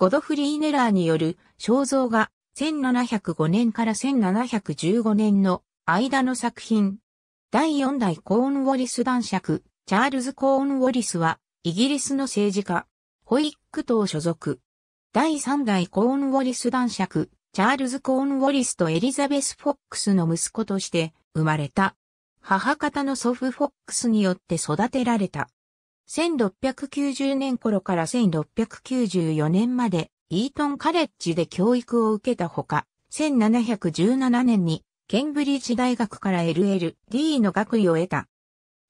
ゴドフリー・ネラーによる肖像画1705年から1715年の間の作品。第4代コーンウォリス男爵、チャールズ・コーンウォリスは、イギリスの政治家、ホイック党所属。第3代コーンウォリス男爵、チャールズ・コーンウォリスとエリザベス・フォックスの息子として生まれた。母方の祖父フォックスによって育てられた。1690年頃から1694年までイートンカレッジで教育を受けたほか、1717年にケンブリッジ大学から LL.D の学位を得た。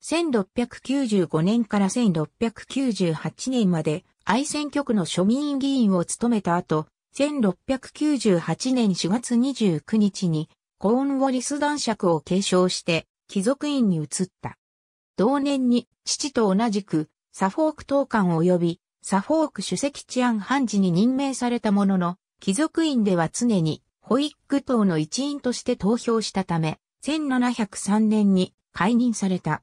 1695年から1698年まで愛選局の庶民議員を務めた後、1698年4月29日にコーンウォリス男爵を継承して貴族院に移った。同年に父と同じくサフォーク統官及びサフォーク主席治安判事に任命されたものの、貴族院では常にホイッグ党の一員として投票したため、1703年に解任された。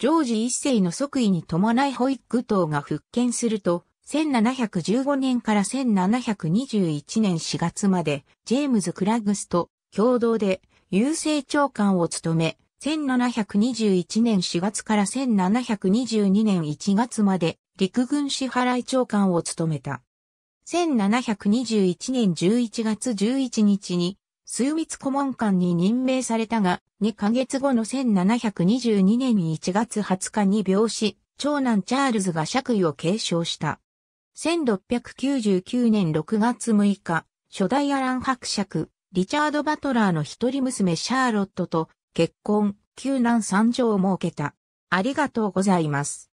ジョージ一世の即位に伴いホイッグ党が復権すると、1715年から1721年4月まで、ジェームズ・クラッグスと共同で郵政長官を務め、1721年4月から1722年1月まで陸軍支払い長官を務めた。1721年11月11日に、水密顧問官に任命されたが、2ヶ月後の1722年1月20日に病死、長男チャールズが爵位を継承した。1699年6月6日、初代アラン伯爵、リチャード・バトラーの一人娘シャーロットと結婚、救難三上を設けた。ありがとうございます。